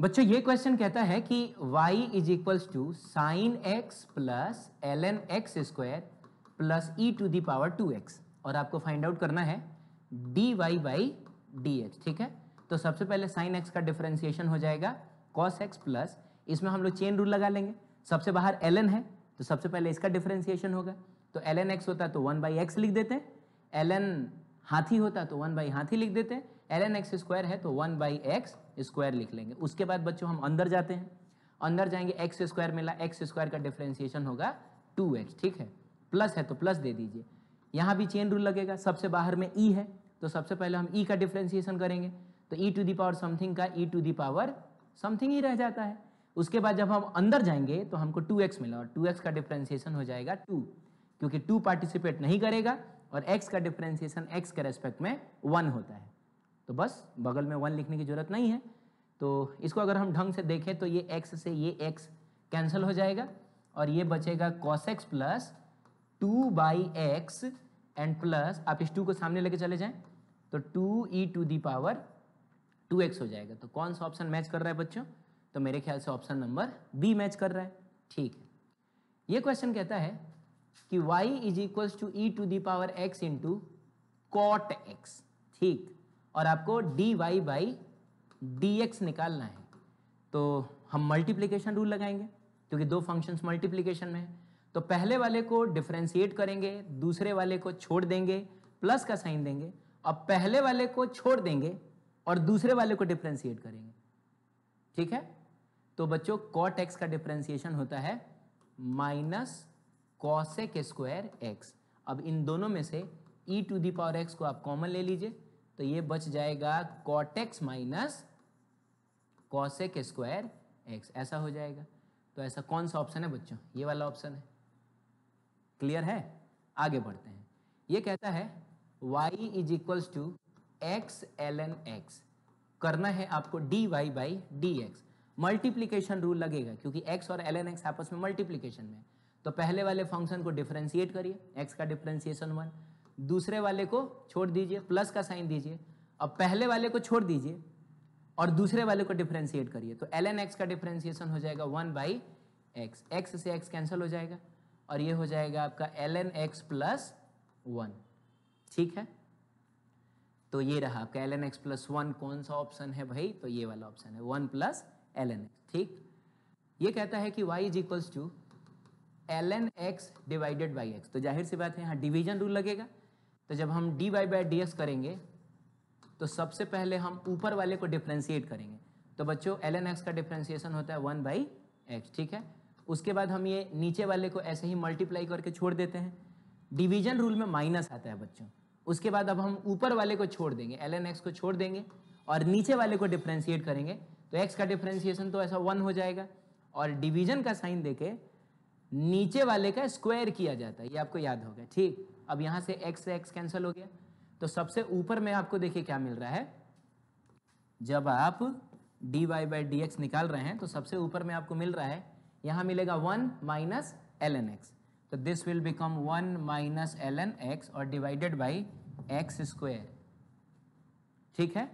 बच्चों ये क्वेश्चन कहता है कि y is equals to sine x plus l n x square plus e to the power two x और आपको फाइंड आउट करना है d y by d x ठीक है तो सबसे पहले साइन एक्स का डिफरेंसिएशन हो जाएगा कॉस एक्स प्लस इसमें हम लोग चेन रूल लगा लेंगे सबसे बाहर एल एन है तो सबसे पहले इसका डिफरेंशिएशन होगा तो एल एन एक्स होता तो वन बाई एक्स लिख देते एल एन हाथी होता तो वन बाई हाथी लिख देते हैं एल एन एक्स स्क्वायर है तो वन बाई एक्स स्क्वायर लिख लेंगे उसके बाद बच्चों हम अंदर जाते हैं अंदर जाएंगे एक्स स्क्वायर मिला एक्स स्क्वायर का डिफ्रेंसिएशन होगा टू एक्स ठीक है प्लस है तो प्लस दे दीजिए यहाँ भी चेन रूल लगेगा सबसे बाहर में ई e है तो सबसे पहले हम ई e का डिफ्रेंसिएशन करेंगे तो e to the power something का e to the power something ही रह जाता है उसके बाद जब हम अंदर जाएंगे तो हमको टू एक्स मिला और टू एक्स का डिफ्रेंसिएशन हो जाएगा टू क्योंकि टू पार्टिसिपेट नहीं करेगा और एक्स का डिफ्रेंसिएशन एक्स के रेस्पेक्ट में वन होता है तो बस बगल में वन लिखने की ज़रूरत नहीं है तो इसको अगर हम ढंग से देखें तो ये एक्स से ये एक्स कैंसिल हो जाएगा और ये बचेगा cos x plus two by x and plus आप इस टू को सामने लेके चले जाएं तो two e to the power two x हो जाएगा तो कौन सा ऑप्शन मैच कर रहा है बच्चों तो मेरे ख्याल से ऑप्शन नंबर बी मैच कर रहा है ठीक है ये क्वेश्चन कहता है कि y is equals to e to the power x into cot x ठीक और आपको d y by d x निकालना है तो हम मल्टीप्लीकेशन रूल लगाएंगे क्योंकि दो फंक्शंस मल्टीप्लीकेशन में है तो पहले वाले को डिफ्रेंशिएट करेंगे दूसरे वाले को छोड़ देंगे प्लस का साइन देंगे और पहले वाले को छोड़ देंगे और दूसरे वाले को डिफ्रेंशिएट करेंगे ठीक है तो बच्चों कॉट एक्स का डिफ्रेंसिएशन होता है माइनस कॉसेक स्क्वायर एक्स अब इन दोनों में से e to the power x को आप कॉमन ले लीजिए तो ये बच जाएगा cot x minus cosec square x ऐसा हो जाएगा तो ऐसा कौन सा ऑप्शन है बच्चों ये वाला ऑप्शन है क्लियर है आगे बढ़ते हैं ये कहता है y is equals to x l n x करना है आपको d y by d x multiplication rule लगेगा क्योंकि x और एल एन एक्स आपस में मल्टीप्लीकेशन में तो पहले वाले फंक्शन को डिफ्रेंशिएट करिए x का डिफ्रेंशिएशन वन दूसरे वाले को छोड़ दीजिए प्लस का साइन दीजिए अब पहले वाले को छोड़ दीजिए और दूसरे वाले को डिफ्रेंशिएट करिए तो एल एन एक्स का डिफ्रेंशिएशन हो जाएगा वन बाई एक्स एक्स से एक्स कैंसिल हो जाएगा और ये हो जाएगा आपका l n x plus one ठीक है तो ये रहा आपका l n x plus one कौन सा ऑप्शन है भाई तो ये वाला ऑप्शन है one plus l n x ठीक ये कहता है कि y is equals to l n x divided by x तो जाहिर सी बात है यहाँ डिवीजन रूल लगेगा तो जब हम d y by d x करेंगे तो सबसे पहले हम ऊपर वाले को डिफ्रेंशिएट करेंगे तो बच्चों एल एन एक्स का डिफ्रेंसिएशन होता है वन बाई एक्स ठीक है उसके बाद हम ये नीचे वाले को ऐसे ही मल्टीप्लाई करके छोड़ देते हैं डिवीजन रूल में माइनस आता है बच्चों उसके बाद अब हम ऊपर वाले को छोड़ देंगे एल एन एक्स को छोड़ देंगे और नीचे वाले को डिफ्रेंशिएट करेंगे तो एक्स का डिफ्रेंशिएशन तो ऐसा वन हो जाएगा और डिवीजन का साइन देके नीचे वाले का स्क्वायर किया जाता है ये आपको याद होगा ठीक अब यहां से एक्स एक्स कैंसिल हो गया तो सबसे ऊपर में आपको देखिए क्या मिल रहा है जब आप d y by d x निकाल रहे हैं तो सबसे ऊपर में आपको मिल रहा है यहां मिलेगा one minus l n x तो this will become one minus l n x और डिवाइडेड बाई एक्स स्क्वायर ठीक है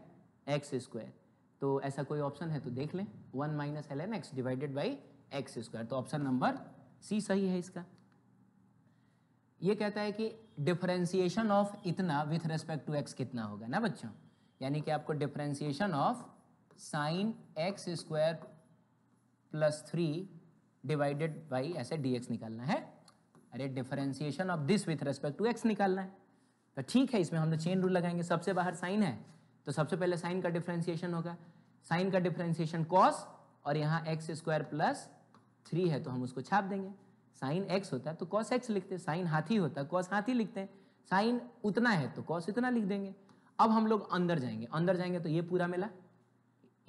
एक्स स्क्वायर तो ऐसा कोई ऑप्शन है तो देख लें one minus l n x divided by x square तो ऑप्शन नंबर सी सही है इसका ये कहता है कि डिफरेंशिएशन ऑफ इतना विथ रेस्पेक्ट टू एक्स कितना होगा ना बच्चों यानी कि आपको differentiation of sine x square plus three divided by ऐसे एक्स निकालना है अरे differentiation of this with respect to x निकालना है तो ठीक है इसमें हम लोग चेन रूल लगाएंगे सबसे बाहर साइन है तो सबसे पहले साइन का डिफरेंशिएशन होगा साइन का डिफरेंशिएशन कॉस और यहाँ एक्स स्क्वायर प्लस थ्री है तो हम उसको छाप देंगे साइन एक्स होता है तो कॉस एक्स लिखते हैं साइन हाथी होता है कॉस हाथी लिखते हैं साइन उतना है तो कॉस इतना लिख देंगे अब हम लोग अंदर जाएंगे अंदर जाएंगे तो ये पूरा मिला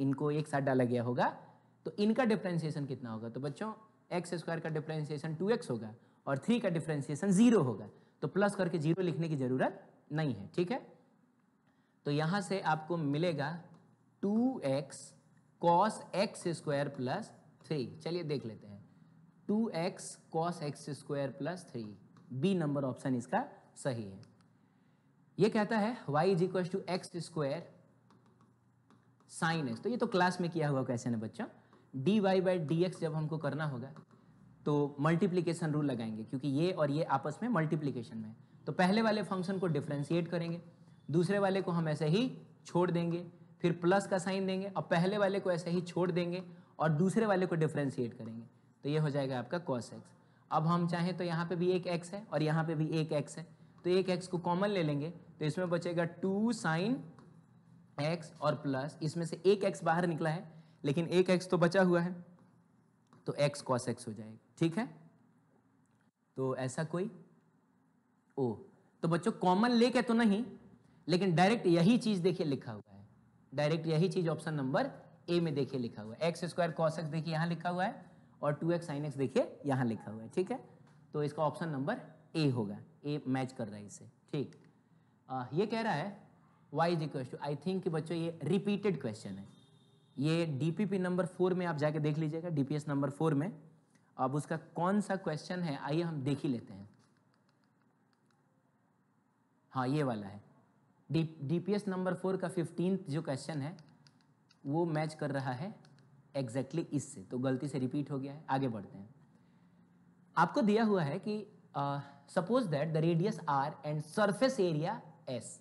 इनको एक साथ डाला गया होगा तो इनका डिफ्रेंसिएशन कितना होगा तो बच्चों एक्स स्क्वायर का डिफ्रेंसिएशन टू एक्स होगा और थ्री का डिफ्रेंसिएशन जीरो होगा तो प्लस करके जीरो लिखने की ज़रूरत नहीं है ठीक है तो यहाँ से आपको मिलेगा two x cos x square plus three चलिए देख लेते हैं two x cos x square plus three B number option इसका सही है ये कहता है y is equal to x square sine x तो ये तो क्लास में किया हुआ क्वेश्चन है बच्चों d y by d x जब हमको करना होगा तो मल्टीप्लीकेशन रूल लगाएंगे क्योंकि ये और ये आपस में मल्टीप्लीकेशन में तो पहले वाले फंक्शन को डिफ्रेंशिएट करेंगे दूसरे वाले को हम ऐसे ही छोड़ देंगे फिर प्लस का साइन देंगे और पहले वाले को ऐसे ही छोड़ देंगे और दूसरे वाले को डिफ्रेंशिएट करेंगे तो ये हो जाएगा आपका कॉस एक्स अब हम चाहें तो यहाँ पे भी एक एक्स है और यहाँ पे भी एक एक्स है तो एक एक्स को कॉमन ले लेंगे तो इसमें बचेगा टू साइन एक्स और प्लस इसमें से एक एक्स बाहर निकला है लेकिन एक एक्स तो बचा हुआ है तो एक्स कॉस एक्स हो जाएगा ठीक है तो ऐसा कोई ओ तो बच्चों कॉमन लेके तो नहीं लेकिन डायरेक्ट यही चीज देखिए लिखा हुआ है डायरेक्ट यही चीज ऑप्शन नंबर ए में देखिए लिखा हुआ है एक्स स्क्वायर कॉस एक्स देखिए यहाँ लिखा हुआ है और टू एक्स साइन एक्स देखिए यहाँ लिखा हुआ है ठीक है तो इसका ऑप्शन नंबर ए होगा ए मैच कर रहा है इसे ठीक आ, ये कह रहा है y is equal to I think बच्चों ये रिपीटेड क्वेश्चन है ये डीपीपी नंबर फोर में आप जाके देख लीजिएगा डीपीएस नंबर फोर में अब उसका कौन सा क्वेश्चन है आइए हम देख ही लेते हैं हाँ ये वाला है डी डीपीएस नंबर फोर का फिफ्टींथ जो क्वेश्चन है वो मैच कर रहा है एग्जैक्टली exactly इससे तो गलती से रिपीट हो गया है आगे बढ़ते हैं आपको दिया हुआ है कि suppose that the radius r and surface area s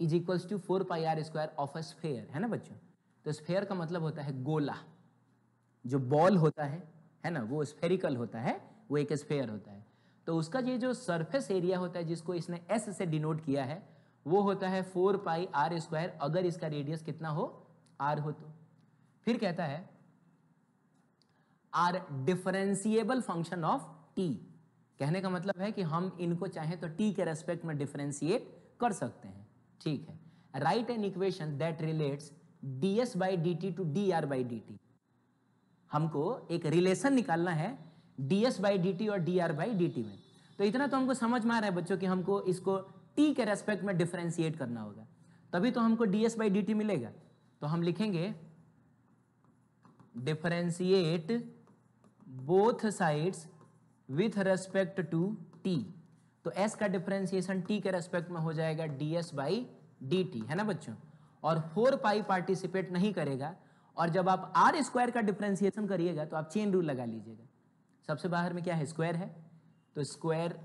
is equals to four pi r square of a sphere है ना बच्चों तो स्फेयर का मतलब होता है गोला जो बॉल होता है है ना वो स्फेरिकल होता है वो एक स्फेयर होता है तो उसका ये जो सरफेस एरिया होता है जिसको इसने एस से डिनोट किया है वो होता है फोर पाई आर स्क्वायर अगर इसका रेडियस कितना हो आर हो तो फिर कहता है r differentiable function of t कहने का मतलब है कि हम इनको चाहें तो टी के रेस्पेक्ट में डिफरेंशिएट कर सकते हैं ठीक है right an equation that relates d s by d t to d r by d t हमको एक रिलेशन निकालना है d s by d t और d r by d t में तो इतना तो हमको समझ में आ रहा है बच्चों कि हमको इसको टी के रेस्पेक्ट में डिफ्रेंशिएट करना होगा तभी तो हमको d s by d t मिलेगा तो हम लिखेंगे differentiate both sides with respect to t तो एस का डिफ्रेंसिएशन टी के रेस्पेक्ट में हो जाएगा d s by d t है ना बच्चों और फोर पाई पार्टिसिपेट नहीं करेगा और जब आप आर स्क्वायर का डिफ्रेंसिएशन करिएगा तो आप चेन रूल लगा लीजिएगा सबसे बाहर में क्या है स्क्वायर है तो स्क्वायर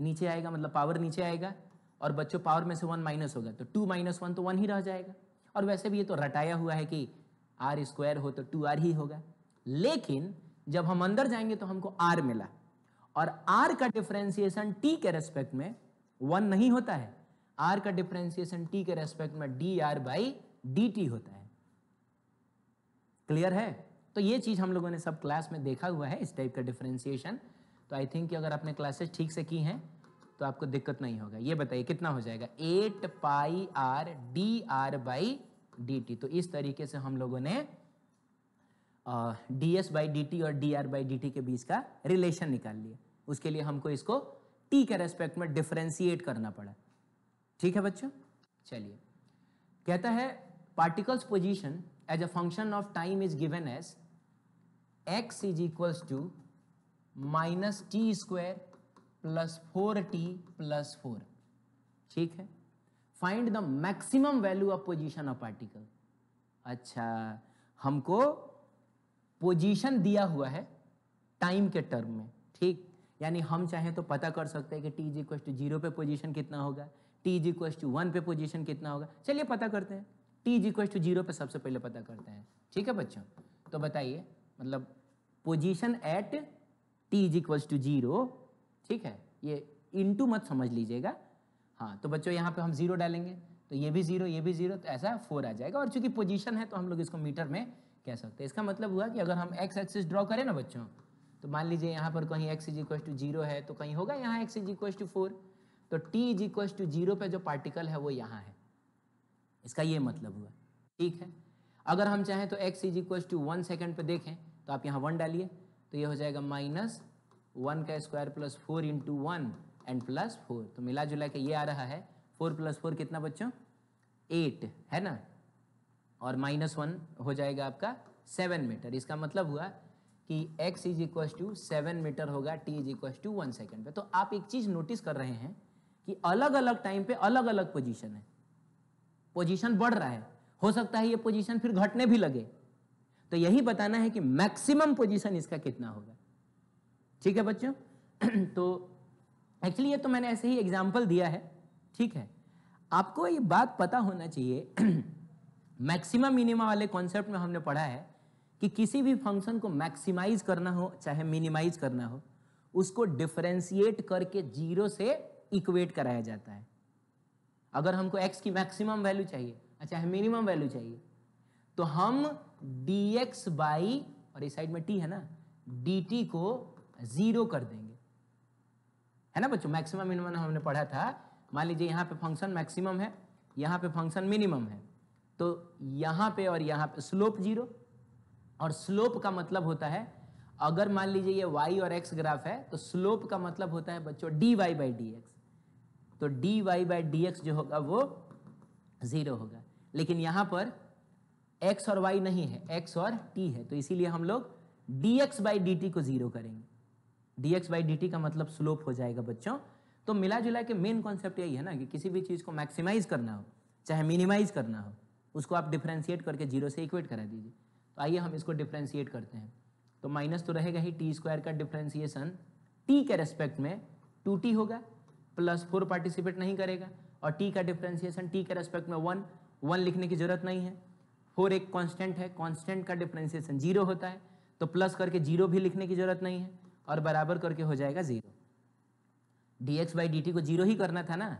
नीचे आएगा मतलब पावर नीचे आएगा और बच्चों पावर में से वन माइनस होगा तो टू माइनस वन तो वन ही रह जाएगा और वैसे भी ये तो रटाया हुआ है कि आर स्क्वायर हो तो टू आर ही होगा लेकिन जब हम अंदर जाएंगे तो हमको आर मिला और आर का डिफ्रेंसिएशन टी के रेस्पेक्ट में वन नहीं होता है आर का डिफ्रेंसिएशन टी के रेस्पेक्ट में d r by d t होता है क्लियर है तो ये चीज़ हम लोगों ने सब क्लास में देखा हुआ है इस टाइप का डिफ्रेंसिएशन तो आई थिंक अगर आपने क्लासेस ठीक से की हैं तो आपको दिक्कत नहीं होगा ये बताइए कितना हो जाएगा eight pi r d r by d t तो इस तरीके से हम लोगों ने d s by d t और d r by d t के बीच का रिलेशन निकाल लिया उसके लिए हमको इसको टी के रेस्पेक्ट में डिफ्रेंशिएट करना पड़ा ठीक है बच्चों चलिए कहता है particles position as a function of time is given as x is equals to minus t square plus four t plus four ठीक है find the maximum value of position of particle अच्छा हमको पोजिशन दिया हुआ है time के term में ठीक यानी हम चाहें तो पता कर सकते हैं कि टी जी क्वेश्चन जीरो पे पोजिशन कितना होगा टी जी क्वेश्चन वन पे पोजिशन कितना होगा चलिए पता करते हैं टी जी क्वेश्चन जीरो पे सबसे पहले पता करते हैं ठीक है बच्चों तो बताइए मतलब पोजिशन एट टी जी टू जीरो ठीक है ये इनटू मत समझ लीजिएगा हाँ तो बच्चों यहाँ पे हम जीरो डालेंगे तो ये भी जीरो ये भी जीरो तो ऐसा फोर आ जाएगा और चूंकि पोजीशन है तो हम लोग इसको मीटर में कह सकते हैं इसका मतलब हुआ कि अगर हम एक्स एक्सिस ड्रॉ करें ना बच्चों तो मान लीजिए यहाँ पर कहीं x is equal to zero है तो कहीं होगा यहाँ x is equal to four तो t is equal to zero पर जो पार्टिकल है वो यहाँ है इसका ये मतलब हुआ ठीक है अगर हम चाहें तो x is equal to one second पर देखें तो आप यहाँ वन डालिए तो ये हो जाएगा माइनस वन का square plus four into one and plus four तो मिला जुला के ये आ रहा है फोर प्लस फोर कितना बच्चों एट है ना और माइनस वन हो जाएगा आपका सेवन मीटर इसका मतलब हुआ कि x is equal to seven metre होगा t is equal to one second पे तो आप एक चीज़ नोटिस कर रहे हैं कि अलग अलग टाइम पे अलग अलग पोजीशन है पोजीशन बढ़ रहा है हो सकता है ये पोजीशन फिर घटने भी लगे तो यही बताना है कि मैक्सिमम पोजीशन इसका कितना होगा ठीक है बच्चों तो एक्चुअली ये तो मैंने ऐसे ही एग्जाम्पल दिया है ठीक है आपको ये बात पता होना चाहिए मैक्सिमम मिनिमा वाले कॉन्सेप्ट में हमने पढ़ा है कि किसी भी फंक्शन को मैक्सिमाइज करना हो चाहे मिनिमाइज करना हो उसको डिफ्रेंशिएट करके जीरो से इक्वेट कराया जाता है अगर हमको एक्स की मैक्सिमम वैल्यू चाहिए चाहे मिनिमम वैल्यू चाहिए तो हम डी एक्स बाई और इस साइड में टी है ना डी टी को जीरो कर देंगे है ना बच्चों मैक्सिमम मिनिमम हमने पढ़ा था मान लीजिए यहाँ पे फंक्शन मैक्सिमम है यहाँ पे फंक्शन मिनिमम है तो यहाँ पे और यहाँ पे स्लोप जीरो और स्लोप का मतलब होता है अगर मान लीजिए ये वाई और एक्स ग्राफ है तो स्लोप का मतलब होता है बच्चों d y by d x तो d y by d x जो होगा वो ज़ीरो होगा लेकिन यहाँ पर एक्स और वाई नहीं है एक्स और टी है तो इसीलिए हम लोग d x by d t को ज़ीरो करेंगे d x by d t का मतलब स्लोप हो जाएगा बच्चों तो मिला जुला के मेन कॉन्सेप्ट यही है ना कि किसी भी चीज़ को मैक्सिमाइज करना हो चाहे मिनिमाइज करना हो उसको आप डिफ्रेंशिएट करके जीरो से इक्वेट करा दीजिए तो आइए हम इसको डिफ्रेंशिएट करते हैं तो माइनस तो रहेगा ही टी स्क्वायर का डिफ्रेंशिएशन टी के रेस्पेक्ट में टू टी होगा प्लस फोर पार्टिसिपेट नहीं करेगा और टी का डिफ्रेंशिएशन टी के रेस्पेक्ट में वन वन लिखने की जरूरत नहीं है फोर एक कॉन्स्टेंट है कॉन्स्टेंट का डिफ्रेंशिएशन जीरो होता है तो प्लस करके जीरो भी लिखने की जरूरत नहीं है और बराबर करके हो जाएगा zero d x by d t को जीरो ही करना था ना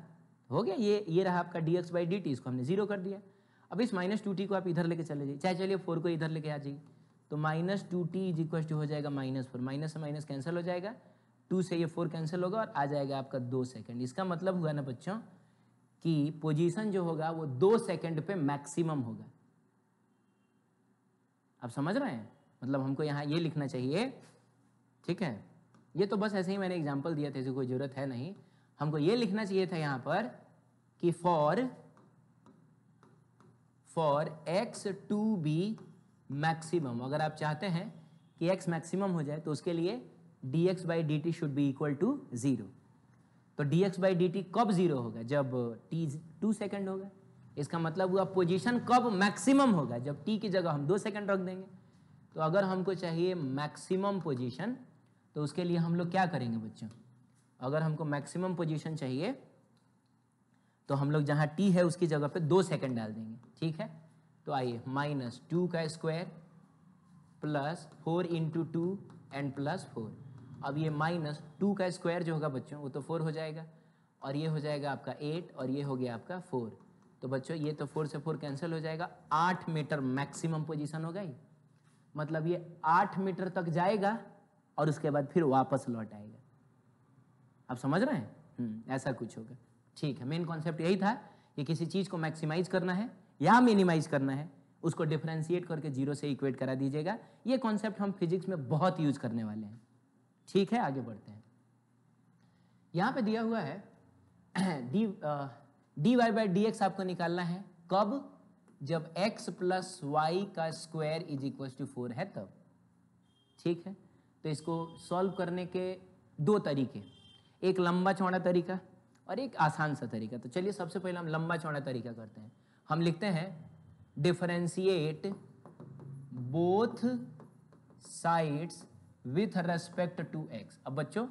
हो गया ये ये रहा आपका d x by d t इसको हमने जीरो कर दिया अब इस माइनस टू टी को आप इधर लेके चले जाइए चाहे चलिए फोर को इधर लेके आ जाइए तो minus two t is equal to हो जाएगा माइनस फोर माइनस से माइनस कैंसिल हो जाएगा टू से ये फोर कैंसिल होगा और आ जाएगा आपका दो सेकेंड इसका मतलब हुआ ना बच्चों कि पोजिशन जो होगा वो दो सेकेंड पे मैक्सिमम होगा आप समझ रहे हैं मतलब हमको यहाँ ये लिखना चाहिए ठीक है ये तो बस ऐसे ही मैंने एग्जाम्पल दिया था जो कोई जरूरत है नहीं हमको ये लिखना चाहिए था यहां पर कि for for x to be maximum अगर आप चाहते हैं कि एक्स मैक्सिमम हो जाए तो उसके लिए d x by d t should be equal to zero तो d x by d t कब ज़ीरो होगा जब टी टू सेकेंड होगा इसका मतलब हुआ पोजीशन कब मैक्सिमम होगा जब टी की जगह हम दो सेकेंड रख देंगे तो अगर हमको चाहिए मैक्सिमम पोजीशन तो उसके लिए हम लोग क्या करेंगे बच्चों अगर हमको मैक्सिमम पोजीशन चाहिए तो हम लोग जहाँ टी है उसकी जगह पे दो सेकंड डाल देंगे ठीक है तो आइए माइनस टू का square plus four into two and plus four अब ये माइनस टू का स्क्वायर जो होगा बच्चों वो तो फोर हो जाएगा और ये हो जाएगा आपका एट और ये हो गया आपका फोर तो बच्चों ये तो फोर से फोर कैंसिल हो जाएगा आठ मीटर मैक्सिमम पोजिशन होगा ये मतलब ये आठ मीटर तक जाएगा और उसके बाद फिर वापस लौट आएगा आप समझ रहे हैं हम्म, ऐसा कुछ होगा ठीक है मेन कॉन्सेप्ट यही था कि किसी चीज़ को मैक्सिमाइज करना है या मिनिमाइज करना है उसको डिफ्रेंशिएट करके जीरो से इक्वेट करा दीजिएगा ये कॉन्सेप्ट हम फिजिक्स में बहुत यूज करने वाले हैं ठीक है आगे बढ़ते हैं यहाँ पे दिया हुआ है d d y by d x आपको निकालना है कब जब एक्स प्लस वाई का square is equal to four है तब ठीक है तो इसको सॉल्व करने के दो तरीके एक लंबा चौड़ा तरीका और एक आसान सा तरीका तो चलिए सबसे पहले हम लंबा चौड़ा तरीका करते हैं हम लिखते हैं differentiate both sides with respect to x अब बच्चों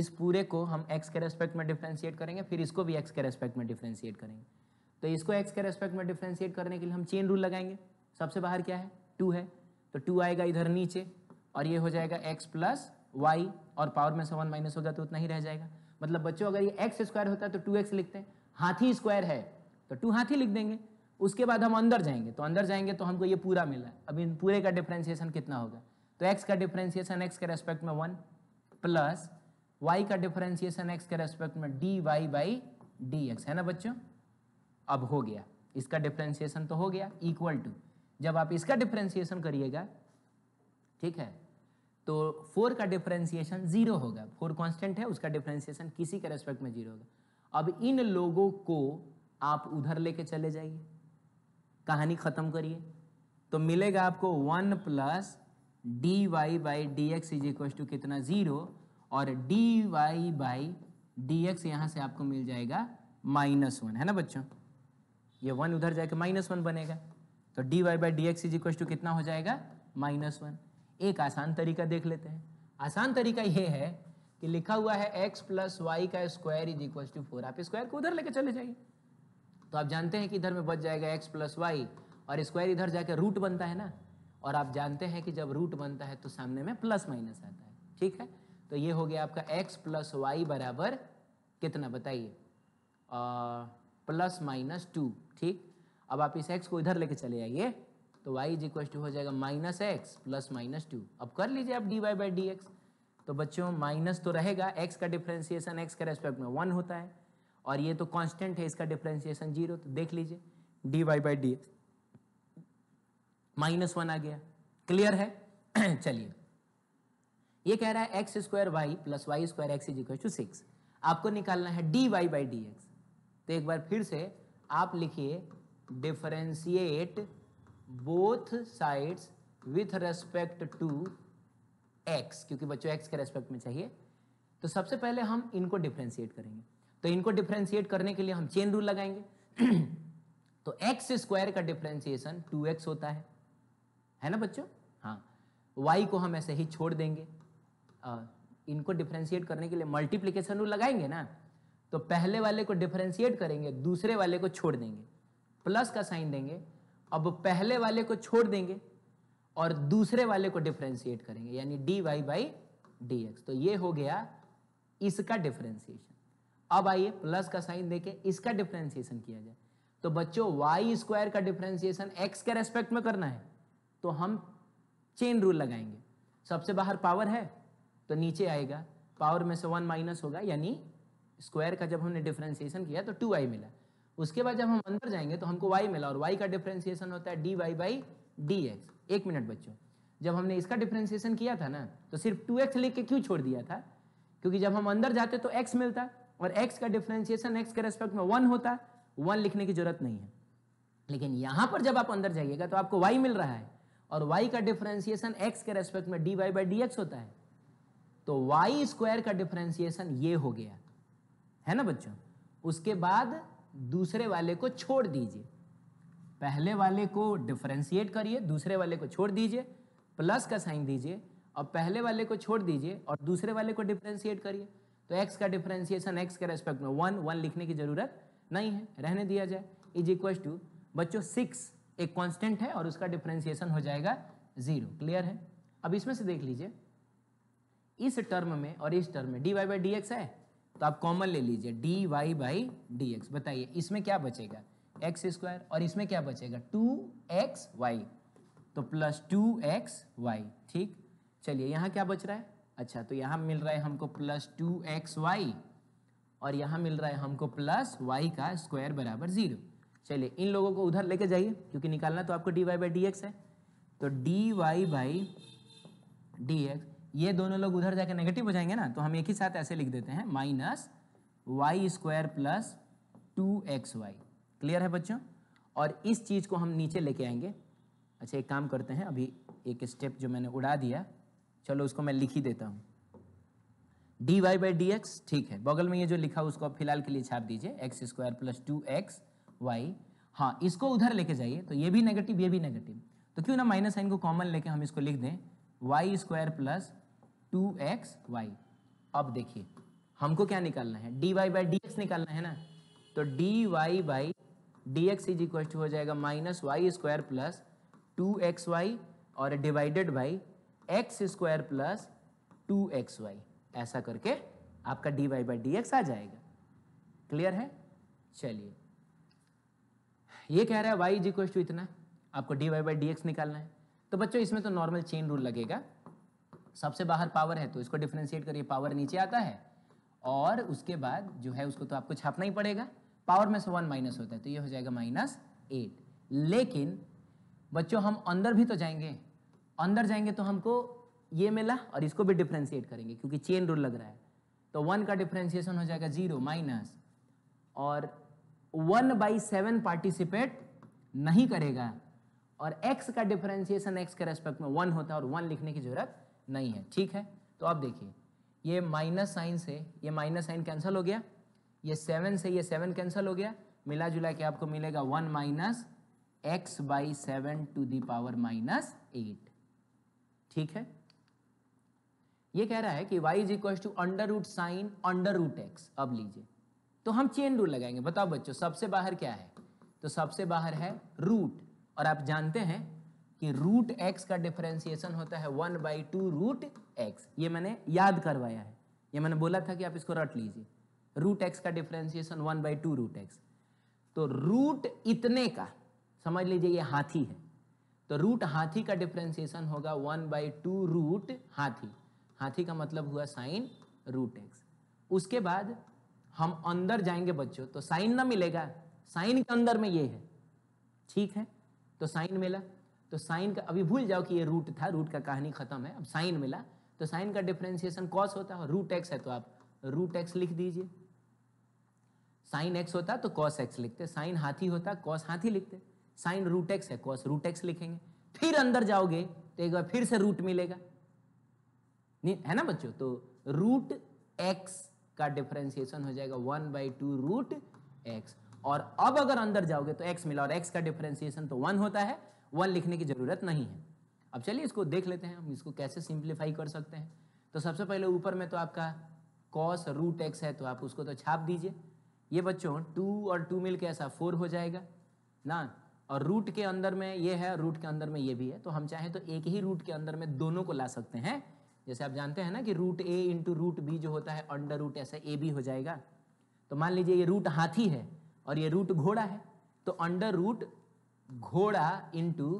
इस पूरे को हम एक्स के रेस्पेक्ट में डिफ्रेंशिएट करेंगे फिर इसको भी एक्स के रेस्पेक्ट में डिफ्रेंशिएट करेंगे तो इसको एक्स के रेस्पेक्ट में डिफ्रेंशिएट करने के लिए हम चेन रूल लगाएंगे सबसे बाहर क्या है टू है तो टू आएगा इधर नीचे और ये हो जाएगा एक्स प्लस वाई और पावर में से वन माइनस गया तो उतना ही रह जाएगा मतलब बच्चों अगर ये एक्स स्क्वायर होता है तो टू एक्स लिखते हैं हाथी स्क्वायर है तो टू हाथी लिख देंगे उसके बाद हम अंदर जाएंगे तो अंदर जाएंगे तो हमको ये पूरा मिला अब इन पूरे का डिफ्रेंसिएशन कितना होगा तो एक्स का डिफ्रेंसिएशन एक्स के रेस्पेक्ट में वन प्लस वाई का डिफ्रेंसिएशन एक्स के रेस्पेक्ट में d y by d x है ना बच्चों अब हो गया इसका डिफ्रेंसिएशन तो हो गया इक्वल टू जब आप इसका डिफ्रेंसिएशन करिएगा ठीक है तो फोर का डिफ्रेंसिएशन जीरो होगा फोर कांस्टेंट है उसका डिफ्रेंसिएशन किसी के रेस्पेक्ट में जीरो होगा अब इन लोगों को आप उधर लेके चले जाइए कहानी खत्म करिए तो मिलेगा आपको one plus d y by d x is equal to कितना जीरो और d y by d x यहाँ से आपको मिल जाएगा माइनस वन है ना बच्चों ये वन उधर जाएगा माइनस वन बनेगा तो d y by d x is equal to कितना हो जाएगा माइनस वन एक आसान तरीका देख लेते हैं आसान तरीका यह है कि लिखा हुआ है एक्स प्लस वाई का square is equal to four आप स्क्वायर को उधर लेके चले जाइए तो आप जानते हैं कि इधर में बच जाएगा एक्स प्लस वाई और स्क्वायर इधर जाके रूट बनता है ना और आप जानते हैं कि जब रूट बनता है तो सामने में प्लस माइनस आता है ठीक है तो ये हो गया आपका एक्स प्लस वाई बराबर कितना बताइए प्लस माइनस टू ठीक अब आप इस एक्स को इधर लेके चले आइए तो y इज इक्वल टू हो जाएगा minus x plus minus two अब कर लीजिए आप d y by d x तो बच्चों माइनस तो रहेगा एक्स का डिफ्रेंसिएशन x के रेस्पेक्ट में वन होता है और ये तो कांस्टेंट है इसका डिफ्रेंसिएशन जीरो तो देख लीजिए d y by d x minus one आ गया क्लियर है चलिए ये कह रहा है x square y plus y square x is equal to six आपको निकालना है d y by d x तो एक बार फिर से आप लिखिए differentiate both sides with respect to x क्योंकि बच्चों एक्स के रेस्पेक्ट में चाहिए तो सबसे पहले हम इनको डिफ्रेंशिएट करेंगे तो इनको डिफ्रेंशिएट करने के लिए हम चेन रूल लगाएंगे तो एक्स स्क्वायर का डिफ्रेंशिएशन टू एक्स होता है है ना बच्चों हाँ वाई को हम ऐसे ही छोड़ देंगे आ, इनको डिफ्रेंशिएट करने के लिए मल्टीप्लीकेशन रूल लगाएंगे ना तो पहले वाले को डिफ्रेंशिएट करेंगे दूसरे वाले को छोड़ देंगे प्लस का साइन देंगे अब पहले वाले को छोड़ देंगे और दूसरे वाले को डिफ्रेंशिएट करेंगे यानी d y by d x तो ये हो गया इसका डिफ्रेंसिएशन अब आइए प्लस का साइन देखें इसका डिफ्रेंसिएशन किया जाए तो बच्चों वाई स्क्वायर का डिफ्रेंशिएशन एक्स के रेस्पेक्ट में करना है तो हम चेन रूल लगाएंगे सबसे बाहर पावर है तो नीचे आएगा पावर में से वन माइनस होगा यानी स्क्वायर का जब हमने डिफ्रेंसिएशन किया तो टू आई मिला उसके बाद जब हम अंदर जाएंगे तो हमको वाई मिला और वाई का डिफ्रेंसिएशन होता है d y by d x एक मिनट बच्चों जब हमने इसका डिफ्रेंसिएशन किया था ना तो सिर्फ टू एक्स लिख के क्यों छोड़ दिया था क्योंकि जब हम अंदर जाते तो एक्स मिलता और एक्स का डिफ्रेंसिएशन एक्स के रेस्पेक्ट में वन होता वन लिखने की जरूरत नहीं है लेकिन यहाँ पर जब आप अंदर जाइएगा तो आपको वाई मिल रहा है और वाई का डिफ्रेंसिएशन एक्स के रेस्पेक्ट में d y by d x होता है तो वाई स्क्वायर का डिफ्रेंसिएशन ये हो गया है ना बच्चों उसके बाद दूसरे वाले को छोड़ दीजिए पहले वाले को डिफ्रेंशिएट करिए दूसरे वाले को छोड़ दीजिए प्लस का साइन दीजिए और पहले वाले को छोड़ दीजिए और दूसरे वाले को डिफ्रेंशिएट करिए तो एक्स का डिफ्रेंशिएशन एक्स के रेस्पेक्ट में वन वन लिखने की ज़रूरत नहीं है रहने दिया जाए इज इक्वल टू बच्चों सिक्स एक कॉन्स्टेंट है और उसका डिफ्रेंशिएशन हो जाएगा जीरो क्लियर है अब इसमें से देख लीजिए इस टर्म में और इस टर्म में d y by d x है तो आप कॉमन ले लीजिए d y by d x बताइए इसमें क्या बचेगा एक्स स्क्वायर और इसमें क्या बचेगा टू एक्स वाई तो प्लस टू एक्स वाई ठीक चलिए यहाँ क्या बच रहा है अच्छा तो यहाँ मिल रहा है हमको प्लस टू एक्स वाई और यहाँ मिल रहा है हमको प्लस वाई का स्क्वायर बराबर जीरो चलिए इन लोगों को उधर लेके जाइए क्योंकि निकालना तो आपको d y by d x है तो d y by d x ये दोनों लोग उधर जाके नेगेटिव हो जाएंगे ना तो हम एक ही साथ ऐसे लिख देते हैं minus y square plus two x y clear है बच्चों और इस चीज़ को हम नीचे लेके आएंगे अच्छा एक काम करते हैं अभी एक स्टेप जो मैंने उड़ा दिया चलो उसको मैं लिख ही देता हूँ d y by d x ठीक है बगल में ये जो लिखा उसको आप फिलहाल के लिए छाप दीजिए x square plus two x y हाँ इसको उधर लेके जाइए तो ये भी नेगेटिव ये भी नेगेटिव तो क्यों ना माइनस साइन को कॉमन लेके हम इसको लिख दें y square plus two x y अब देखिए हमको क्या निकालना है d y by d x निकालना है ना तो d y by d x is equal to हो जाएगा minus y square plus two x y और divided by x square plus two x y ऐसा करके आपका d y by d x आ जाएगा क्लियर है चलिए ये कह रहा है वाई इज इक्वल टू इतना आपको d y by d x निकालना है तो बच्चों इसमें तो नॉर्मल चेन रूल लगेगा सबसे बाहर पावर है तो इसको डिफ्रेंशिएट करिए पावर नीचे आता है और उसके बाद जो है उसको तो आपको छापना ही पड़ेगा पावर में से वन माइनस होता है तो ये हो जाएगा माइनस एट लेकिन बच्चों हम अंदर भी तो जाएंगे अंदर जाएंगे तो हमको ये मिला और इसको भी डिफ्रेंशिएट करेंगे क्योंकि चेन रूल लग रहा है तो वन का डिफ्रेंशिएशन हो जाएगा जीरो माइनस और वन बाई सेवन पार्टिसिपेट नहीं करेगा और एक्स का डिफ्रेंशिएशन एक्स के रेस्पेक्ट में वन होता है और वन लिखने की जरूरत नहीं है ठीक है तो आप देखिए ये माइनस साइन से ये माइनस साइन कैंसिल हो गया ये सेवन से ये सेवन कैंसिल हो गया मिला जुला के आपको मिलेगा one minus x by seven to the power minus eight ठीक है ये कह रहा है कि y is equal to under root sine under root x अब लीजिए तो हम चेन रूल लगाएंगे बताओ बच्चों सबसे बाहर क्या है तो सबसे बाहर है रूट और आप जानते हैं कि रूट एक्स का डिफ्रेंसिएशन होता है one by two root x ये मैंने याद करवाया है ये मैंने बोला था कि आप इसको रट लीजिए रूट एक्स का differentiation one by two root x तो रूट इतने का समझ लीजिए ये हाथी है तो रूट हाथी का डिफ्रेंसिएशन होगा वन बाई टू रूट हाथी हाथी का मतलब हुआ साइन रूट एक्स उसके बाद हम अंदर जाएंगे बच्चों तो साइन ना मिलेगा साइन के अंदर में ये है ठीक है तो साइन मिला तो साइन का अभी भूल जाओ कि ये रूट था रूट का कहानी खत्म है अब साइन मिला तो साइन का डिफ्रेंसिएशन कॉस होता है रूट एक्स है तो आप रूट एक्स लिख दीजिए साइन एक्स होता तो कॉस एक्स लिखते साइन हाथी होता कॉस हाथी लिखते साइन रूट एक्स है कॉस रूट एक्स लिखेंगे फिर अंदर जाओगे तो एक बार फिर से रूट मिलेगा नहीं है ना बच्चों तो रूट एक्स का डिफरेंशिएशन हो जाएगा one by two root x और अब अगर अंदर जाओगे तो एक्स मिला और एक्स का डिफरेंशिएशन तो वन होता है वन लिखने की ज़रूरत नहीं है अब चलिए इसको देख लेते हैं हम इसको कैसे सिंप्लीफाई कर सकते हैं तो सबसे पहले ऊपर में तो आपका कॉस रूट एक्स है तो आप उसको तो छाप दीजिए ये बच्चों टू और टू मिल के ऐसा फोर हो जाएगा ना और रूट के अंदर में ये है रूट के अंदर में ये भी है तो हम चाहें तो एक ही रूट के अंदर में दोनों को ला सकते हैं जैसे आप जानते हैं ना कि root a into root b जो होता है अंडर रूट ऐसा ए भी हो जाएगा तो मान लीजिए ये रूट हाथी है और ये रूट घोड़ा है तो अंडर रूट घोड़ा इंटू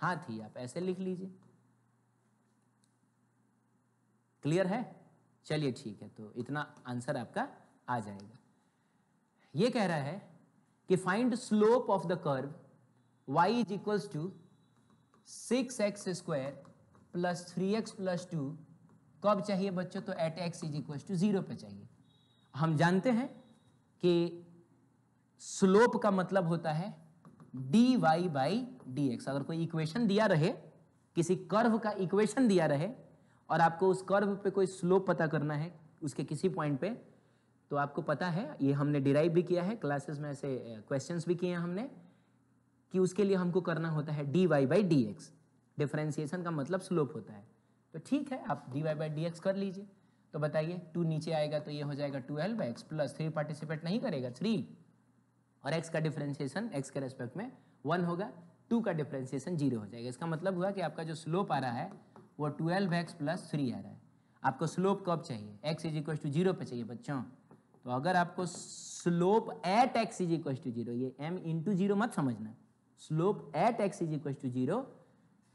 हाथी आप ऐसे लिख लीजिए क्लियर है चलिए ठीक है तो इतना आंसर आपका आ जाएगा ये कह रहा है कि find slope of the curve y is equals to six x square plus three x plus two कब चाहिए बच्चों तो at x is equal to zero पे चाहिए हम जानते हैं कि स्लोप का मतलब होता है d y by d x अगर कोई इक्वेशन दिया रहे किसी कर्व का इक्वेशन दिया रहे और आपको उस कर्व पे कोई स्लोप पता करना है उसके किसी पॉइंट पे तो आपको पता है ये हमने डिराइव भी किया है क्लासेस में ऐसे क्वेश्चन भी किए हैं हमने कि उसके लिए हमको करना होता है d y by d x differentiation का मतलब स्लोप होता है तो ठीक है आप d y by d x कर लीजिए तो बताइए टू नीचे आएगा तो ये हो जाएगा twelve x plus three participate नहीं करेगा थ्री और एक्स का डिफ्रेंसिएशन एक्स के रेस्पेक्ट में वन होगा टू का डिफ्रेंशिएशन जीरो हो जाएगा इसका मतलब हुआ कि आपका जो स्लोप आ रहा है वो ट्वेल्व एक्स प्लस थ्री आ रहा है आपको स्लोप कब चाहिए x is equal to zero पर चाहिए बच्चों तो अगर आपको slope at x is equal to zero ये एम इंटू जीरो मत समझना slope at x is equal to zero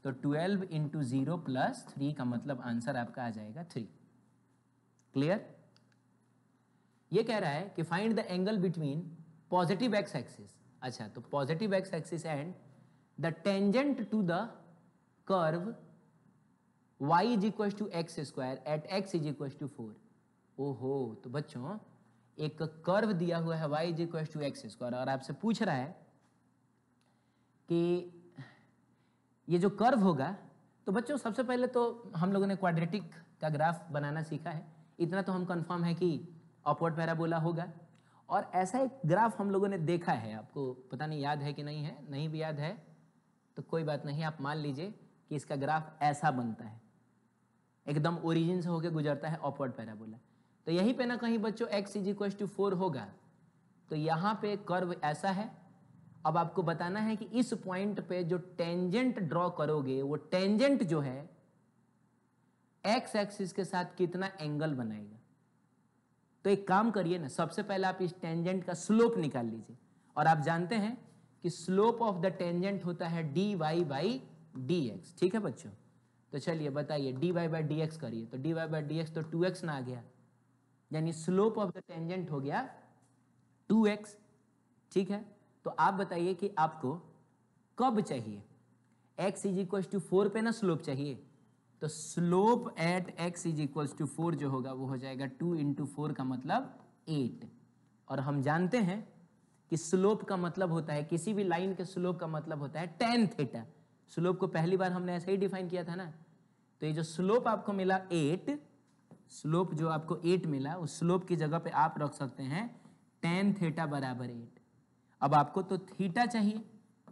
तो twelve into zero plus three का मतलब आंसर आपका आ जाएगा थ्री क्लियर ये कह रहा है कि find the angle between positive x axis अच्छा तो positive x axis and the tangent to the curve y is equal to x square at x is equal to four ओहो तो बच्चों एक कर्व दिया हुआ है y is equal to x square और आपसे पूछ रहा है कि ये जो कर्व होगा तो बच्चों सबसे पहले तो हम लोगों ने क्वाड्रेटिक का ग्राफ बनाना सीखा है इतना तो हम कंफर्म है कि अपवर्ड पैराबोला होगा और ऐसा एक ग्राफ हम लोगों ने देखा है आपको पता नहीं याद है कि नहीं है नहीं भी याद है तो कोई बात नहीं आप मान लीजिए कि इसका ग्राफ ऐसा बनता है एकदम ओरिजिन से होकर गुजरता है ऑपवर्ड पैराबोला तो यहीं पे ना कहीं बच्चों x is equal to four होगा तो यहाँ पे कर्व ऐसा है अब आपको बताना है कि इस पॉइंट पे जो टेंजेंट ड्रॉ करोगे वो टेंजेंट जो है एक्स एक्सिस के साथ कितना एंगल बनाएगा तो एक काम करिए ना सबसे पहले आप इस टेंजेंट का स्लोप निकाल लीजिए और आप जानते हैं कि स्लोप ऑफ द टेंजेंट होता है d y by d x ठीक है बच्चों तो चलिए बताइए d y by d x करिए तो d y by d x तो टू एक्स ना आ गया यानी स्लोप ऑफ द टेंजेंट हो गया टू एक्स ठीक है तो आप बताइए कि आपको कब चाहिए x is equal to four पे ना स्लोप चाहिए तो slope at x is equals to four जो होगा वो हो जाएगा टू इंटू फोर का मतलब एट और हम जानते हैं कि स्लोप का मतलब होता है किसी भी लाइन के स्लोप का मतलब होता है टेन थीटा स्लोप को पहली बार हमने ऐसे ही डिफाइन किया था ना तो ये जो स्लोप आपको मिला एट स्लोप जो आपको एट मिला उस स्लोप की जगह पे आप रख सकते हैं टेन थीटा बराबर एट अब आपको तो थीटा चाहिए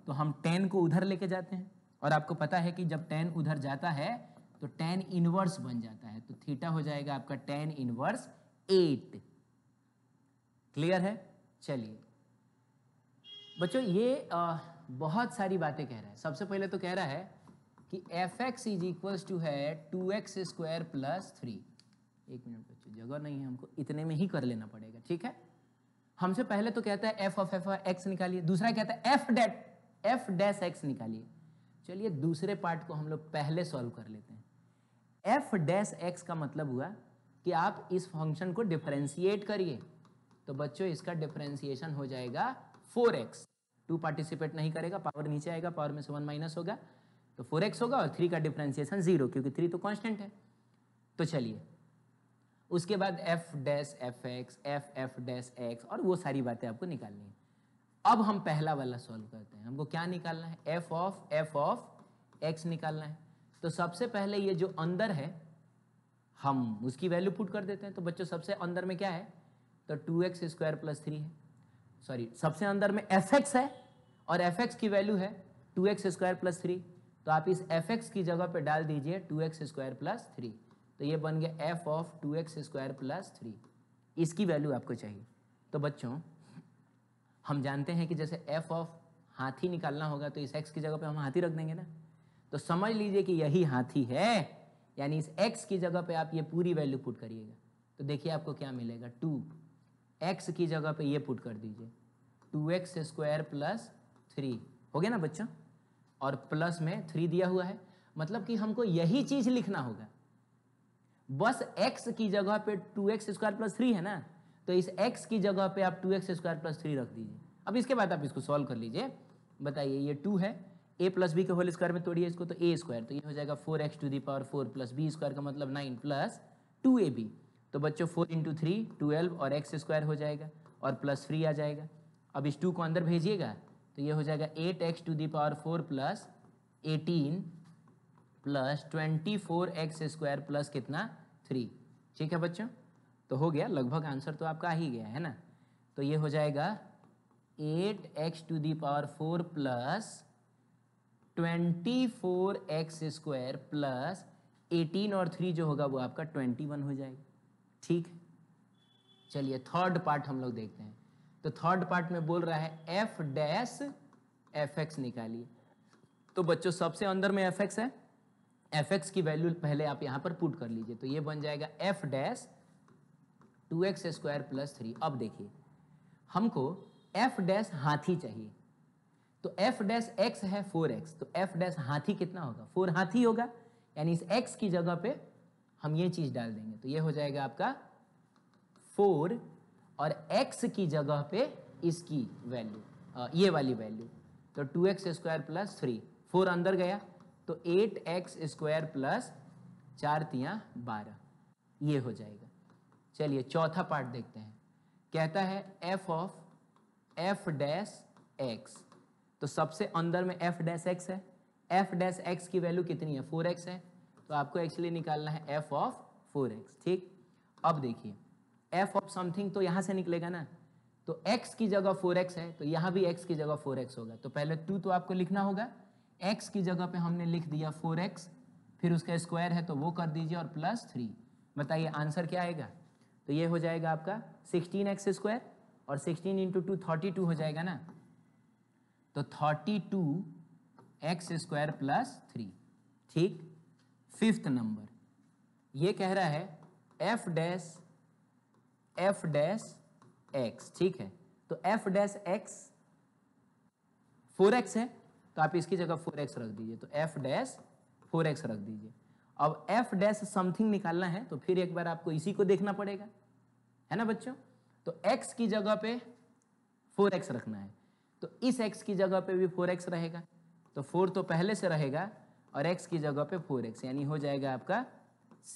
तो हम टेन को उधर लेके जाते हैं और आपको पता है कि जब टेन उधर जाता है तो टेन इनवर्स बन जाता है तो थीटा हो जाएगा आपका टेन इनवर्स एट क्लियर है चलिए बच्चों ये आ, बहुत सारी बातें कह रहा है सबसे पहले तो कह रहा है कि f x is equals to है two x square plus three एक मिनट बच्चों जगह नहीं है हमको इतने में ही कर लेना पड़ेगा ठीक है हमसे पहले तो कहता है एफ ऑफ एफ एक्स निकालिए दूसरा कहता है एफ डेट एफ डैश एक्स निकालिए चलिए दूसरे पार्ट को हम लोग पहले सॉल्व कर लेते हैं एफ डैश एक्स का मतलब हुआ कि आप इस फंक्शन को डिफ्रेंशिएट करिए तो बच्चों इसका डिफ्रेंशिएशन हो जाएगा फोर एक्स टू पार्टिसिपेट नहीं करेगा पावर नीचे आएगा पावर में से वन माइनस होगा तो फोर एक्स होगा और थ्री का डिफ्रेंशिएशन जीरो क्योंकि थ्री तो कांस्टेंट है तो चलिए उसके बाद f dash f x f f dash x और वो सारी बातें आपको निकालनी है अब हम पहला वाला सॉल्व करते हैं हमको क्या निकालना है f of f of x निकालना है तो सबसे पहले ये जो अंदर है हम उसकी वैल्यू पुट कर देते हैं तो बच्चों सबसे अंदर में क्या है तो two x square plus three है सॉरी सबसे अंदर में एफ एक्स है और एफ एक्स की वैल्यू है two x square plus three तो आप इस एफ एक्स की जगह पे डाल दीजिए two x square plus three तो ये बन गया f of two x square plus three इसकी वैल्यू आपको चाहिए तो बच्चों हम जानते हैं कि जैसे एफ ऑफ हाथी निकालना होगा तो इस एक्स की जगह पर हम हाथी रख देंगे ना तो समझ लीजिए कि यही हाथी है यानी इस x की जगह पे आप ये पूरी वैल्यू पुट करिएगा तो देखिए आपको क्या मिलेगा टू एक्स की जगह पे ये पुट कर दीजिए two x square plus three हो गया ना बच्चों और प्लस में थ्री दिया हुआ है मतलब कि हमको यही चीज लिखना होगा बस एक्स की जगह पे two x square plus three है ना तो इस एक्स की जगह पे आप two x square plus three रख दीजिए अब इसके बाद आप इसको सॉल्व कर लीजिए बताइए ये टू है ए प्लस बी के होल स्क्वायर में तोड़िए इसको तो ए स्क्वायर तो ये हो जाएगा four x to the power four plus b square का मतलब nine plus two a b तो बच्चों फोर इंटू थ्री ट्वेल्व और एक्स स्क्वायर हो जाएगा और प्लस थ्री आ जाएगा अब इस टू को अंदर भेजिएगा तो ये हो जाएगा eight x to the power four plus eighteen plus twenty four x square plus कितना थ्री ठीक है बच्चों तो हो गया लगभग आंसर तो आपका आ ही गया है ना तो ये हो जाएगा eight x to the power four plus twenty four x square plus eighteen और थ्री जो होगा वो आपका ट्वेंटी वन हो जाएगा ठीक है चलिए थर्ड पार्ट हम लोग देखते हैं तो थर्ड पार्ट में बोल रहा है एफ डैश एफ एक्स निकालिए तो बच्चों सबसे अंदर में एफ एक्स है एफ एक्स की वैल्यू पहले आप यहाँ पर पुट कर लीजिए तो ये बन जाएगा f dash two x square plus three अब देखिए हमको एफ डैश हाथी चाहिए तो एफ डैश एक्स है फोर एक्स तो एफ डैश हाथी कितना होगा फोर हाथी होगा यानी इस एक्स की जगह पे हम ये चीज़ डाल देंगे तो ये हो जाएगा आपका फोर और एक्स की जगह पे इसकी वैल्यू ये वाली वैल्यू तो two x square plus three four अंदर गया तो एट एक्स स्क्वायर प्लस चार तिया बारह ये हो जाएगा चलिए चौथा पार्ट देखते हैं कहता है f of f dash x तो सबसे अंदर में एफ डैश एक्स है एफ डैश एक्स की वैल्यू कितनी है फोर एक्स है तो आपको एक्चुअली निकालना है एफ ऑफ फोर एक्स ठीक अब देखिए एफ ऑफ समथिंग तो यहाँ से निकलेगा ना तो एक्स की जगह फोर एक्स है तो यहाँ भी एक्स की जगह फोर एक्स होगा तो पहले टू तो आपको लिखना होगा एक्स की जगह पे हमने लिख दिया फोर एक्स फिर उसका स्क्वायर है तो वो कर दीजिए और प्लस थ्री बताइए आंसर क्या आएगा तो ये हो जाएगा आपका सिक्सटीन एक्स स्क्वायर और sixteen into two thirty two हो जाएगा ना तो thirty two x square plus three ठीक फिफ्थ नंबर ये कह रहा है f dash f dash x ठीक है तो f dash x four x है तो आप इसकी जगह फोर एक्स रख दीजिए तो एफ डैश फोर एक्स रख दीजिए अब एफ डैश समथिंग निकालना है तो फिर एक बार आपको इसी को देखना पड़ेगा है ना बच्चों तो एक्स की जगह पे फोर एक्स रखना है तो इस एक्स की जगह पे भी फोर एक्स रहेगा तो फोर तो पहले से रहेगा और एक्स की जगह पे फोर एक्स यानी हो जाएगा आपका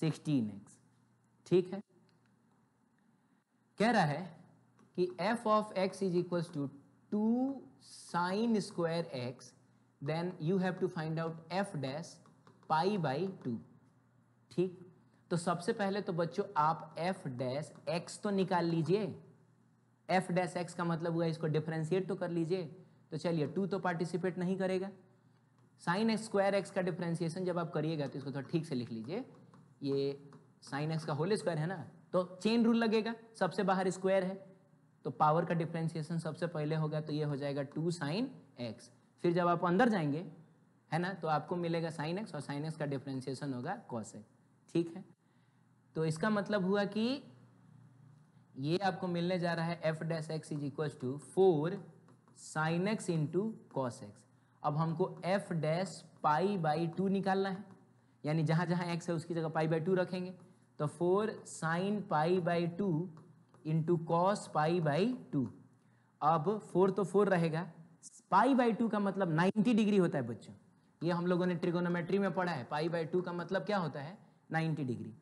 सिक्सटीन एक्स ठीक है कह रहा है कि f of x is equal to two sine square x then you have to find out f dash pi by two ठीक तो सबसे पहले तो बच्चों आप एफ डैश एक्स तो निकाल लीजिए एफ डैश एक्स का मतलब हुआ इसको डिफ्रेंशिएट तो कर लीजिए तो चलिए टू तो पार्टिसिपेट नहीं करेगा साइन एक्स स्क्वायर एक्स का डिफ्रेंशिएशन जब आप करिएगा तो इसको थोड़ा ठीक से लिख लीजिए ये साइन एक्स का होल स्क्वायर है ना तो चेन रूल लगेगा सबसे बाहर स्क्वायर है तो पावर का डिफ्रेंशिएशन सबसे पहले होगा तो ये हो जाएगा टू साइन एक्स फिर जब आप अंदर जाएंगे है ना तो आपको मिलेगा साइन एक्स और साइन एक्स का डिफ्रेंशिएशन होगा कॉस एक्स ठीक है तो इसका मतलब हुआ कि ये आपको मिलने जा रहा है f dash x is equal to four sine x into cos x अब हमको f dash pi by two निकालना है यानी जहाँ जहाँ एक्स है उसकी जगह पाई बाई टू रखेंगे तो four sine pi by two into cos pi by two अब फोर तो फोर रहेगा पाई बाई टू का मतलब नाइन्टी डिग्री होता है बच्चों ये हम लोगों ने ट्रिगोनोमेट्री में पढ़ा है पाई बाई टू का मतलब क्या होता है नाइन्टी डिग्री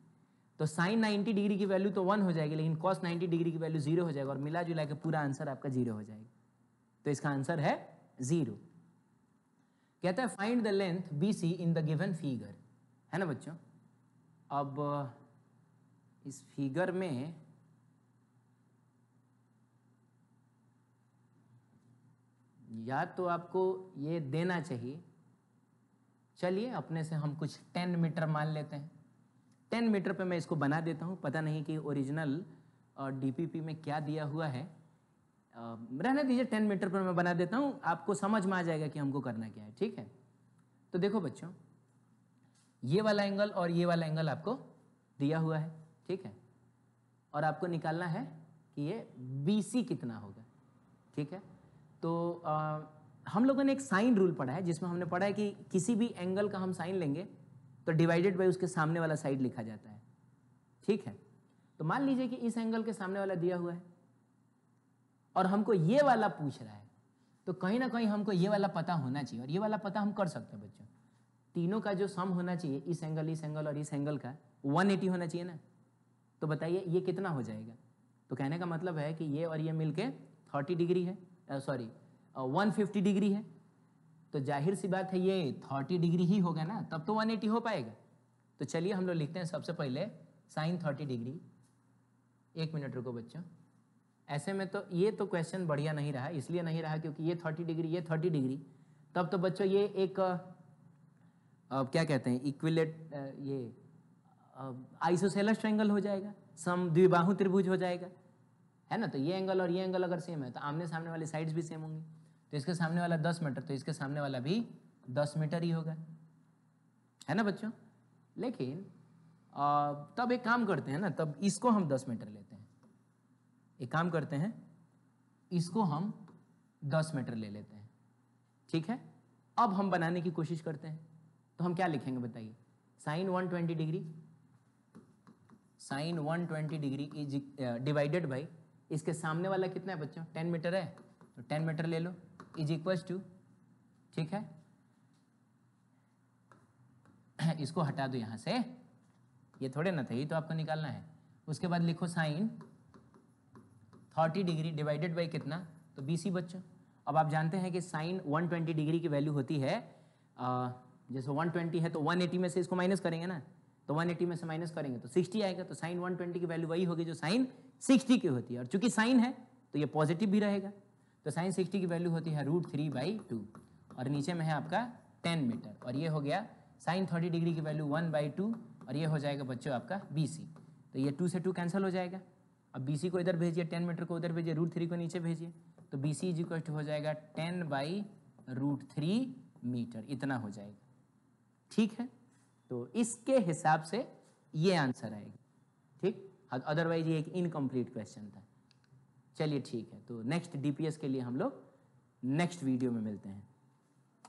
तो साइन 90 डिग्री की वैल्यू तो वन हो जाएगी लेकिन कॉस 90 डिग्री की वैल्यू जीरो हो जाएगा और मिला जुला के पूरा आंसर आपका जीरो हो जाएगा तो इसका आंसर है जीरो कहता है find the length b c in the given figure है ना बच्चों अब इस फिगर में या तो आपको ये देना चाहिए चलिए अपने से हम कुछ टेन मीटर मान लेते हैं टेन मीटर पे मैं इसको बना देता हूँ पता नहीं कि ओरिजिनल डीपीपी में क्या दिया हुआ है रहने दीजिए टेन मीटर पर मैं बना देता हूँ आपको समझ में आ जाएगा कि हमको करना क्या है ठीक है तो देखो बच्चों ये वाला एंगल और ये वाला एंगल आपको दिया हुआ है ठीक है और आपको निकालना है कि ये बी कितना होगा ठीक है तो आ, हम लोगों ने एक साइन रूल पढ़ा है जिसमें हमने पढ़ा है कि किसी भी एंगल का हम साइन लेंगे तो डिवाइडेड बाई उसके सामने वाला साइड लिखा जाता है ठीक है तो मान लीजिए कि इस एंगल के सामने वाला दिया हुआ है और हमको ये वाला पूछ रहा है तो कहीं ना कहीं हमको ये वाला पता होना चाहिए और ये वाला पता हम कर सकते हैं बच्चों तीनों का जो सम होना चाहिए इस एंगल इस एंगल और इस एंगल का 180 होना चाहिए ना तो बताइए ये कितना हो जाएगा तो कहने का मतलब है कि ये और ये मिलके 30 डिग्री है सॉरी वन 150 डिग्री है तो जाहिर सी बात है ये 30 डिग्री ही होगा ना तब तो 180 हो पाएगा तो चलिए हम लोग लिखते हैं सबसे पहले साइन 30 डिग्री एक मिनट रुको बच्चों ऐसे में तो ये तो क्वेश्चन बढ़िया नहीं रहा इसलिए नहीं रहा क्योंकि ये 30 डिग्री ये 30 डिग्री तब तो बच्चों ये एक अब क्या कहते हैं इक्विलेट ये आइसोसेलस ट्रायंगल हो जाएगा सम द्विबाहु त्रिभुज हो जाएगा है ना तो ये एंगल और ये एंगल अगर सेम है तो आमने सामने वाली साइड्स भी सेम होंगी तो इसके सामने वाला दस मीटर तो इसके सामने वाला भी दस मीटर ही होगा है ना बच्चों लेकिन आ, तब एक काम करते हैं ना तब इसको हम दस मीटर लेते हैं एक काम करते हैं इसको हम दस मीटर ले लेते हैं ठीक है अब हम बनाने की कोशिश करते हैं तो हम क्या लिखेंगे बताइए sine 120 degree sine 120 degree is divided by इसके सामने वाला कितना है बच्चों 10 मीटर है तो 10 मीटर ले लो इज इक्वल टू ठीक है इसको हटा दो यहां से ये थोड़े ना थे ये तो आपको निकालना है उसके बाद लिखो sine thirty degree divided by कितना तो बी सी बच्चों अब आप जानते हैं कि साइन वन ट्वेंटी डिग्री की वैल्यू होती है आ, जैसे वन ट्वेंटी है तो वन एटी में से इसको माइनस करेंगे ना तो 180 में से माइनस करेंगे तो 60 आएगा तो साइन 120 की वैल्यू वही होगी जो साइन 60 की होती है और चूंकि साइन है तो ये पॉजिटिव भी रहेगा तो साइन सिक्सटी की वैल्यू होती है रूट थ्री बाई टू और नीचे में है आपका टेन मीटर और ये हो गया साइन थर्टी डिग्री की वैल्यू वन बाई टू और ये हो जाएगा बच्चों आपका बी सी तो ये टू से टू कैंसिल हो जाएगा अब बी सी को इधर भेजिए टेन मीटर को उधर भेजिए रूट थ्री को नीचे भेजिए तो बी सी इज इक्वल हो जाएगा ten by root three metre इतना हो जाएगा ठीक है तो इसके हिसाब से ये आंसर आएगा ठीक अदरवाइज ये एक इनकम्प्लीट क्वेश्चन था चलिए ठीक है तो नेक्स्ट डीपीएस के लिए हम लोग नेक्स्ट वीडियो में मिलते हैं